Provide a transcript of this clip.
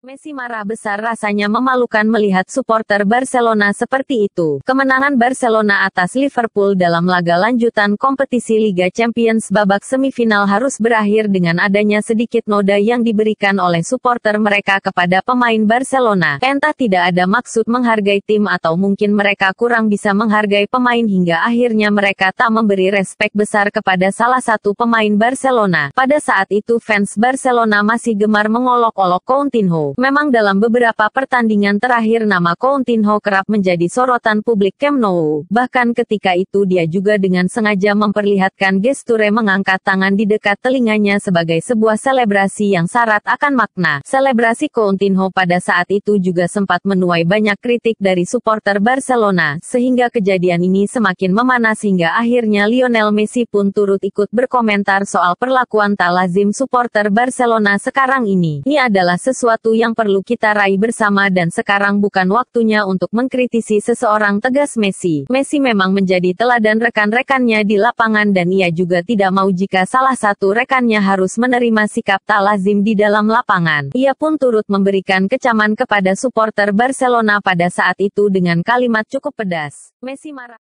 Messi marah besar rasanya memalukan melihat supporter Barcelona seperti itu. Kemenangan Barcelona atas Liverpool dalam laga lanjutan kompetisi Liga Champions babak semifinal harus berakhir dengan adanya sedikit noda yang diberikan oleh supporter mereka kepada pemain Barcelona. Entah tidak ada maksud menghargai tim atau mungkin mereka kurang bisa menghargai pemain hingga akhirnya mereka tak memberi respek besar kepada salah satu pemain Barcelona. Pada saat itu fans Barcelona masih gemar mengolok-olok Coutinho. Memang dalam beberapa pertandingan terakhir nama Coutinho kerap menjadi sorotan publik Camp Nou. Bahkan ketika itu dia juga dengan sengaja memperlihatkan gesture mengangkat tangan di dekat telinganya sebagai sebuah selebrasi yang syarat akan makna. Selebrasi Coutinho pada saat itu juga sempat menuai banyak kritik dari supporter Barcelona, sehingga kejadian ini semakin memanas hingga akhirnya Lionel Messi pun turut ikut berkomentar soal perlakuan tak lazim supporter Barcelona sekarang ini. Ini adalah sesuatu yang perlu kita raih bersama dan sekarang bukan waktunya untuk mengkritisi seseorang tegas Messi. Messi memang menjadi teladan rekan-rekannya di lapangan dan ia juga tidak mau jika salah satu rekannya harus menerima sikap tak lazim di dalam lapangan. Ia pun turut memberikan kecaman kepada supporter Barcelona pada saat itu dengan kalimat cukup pedas. Messi marah.